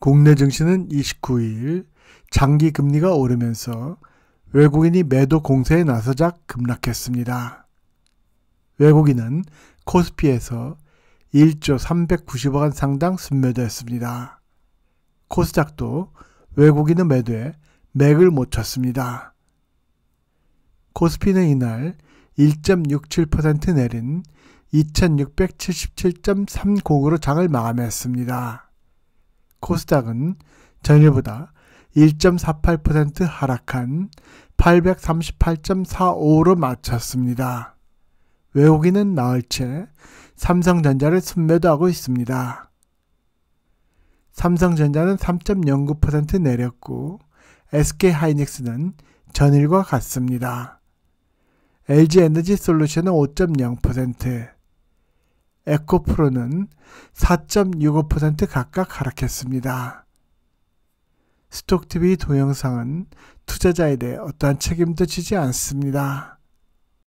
국내 증시는 29일 장기 금리가 오르면서 외국인이 매도 공세에 나서자 급락했습니다. 외국인은 코스피에서 1조 390억 원 상당 순매도했습니다. 코스닥도 외국인은 매도에 맥을 못 쳤습니다. 코스피는 이날 1.67% 내린 2677.30으로 장을 마감했습니다. 코스닥은 전일보다 1.48% 하락한 838.45로 마쳤습니다. 외국인은 나흘 째 삼성전자를 순매도하고 있습니다. 삼성전자는 3.09% 내렸고 SK하이닉스는 전일과 같습니다. LG에너지 솔루션은 5.0%, 에코프로는 4.65% 각각 하락했습니다. 스톡TV 동영상은 투자자에 대해 어떠한 책임도 지지 않습니다.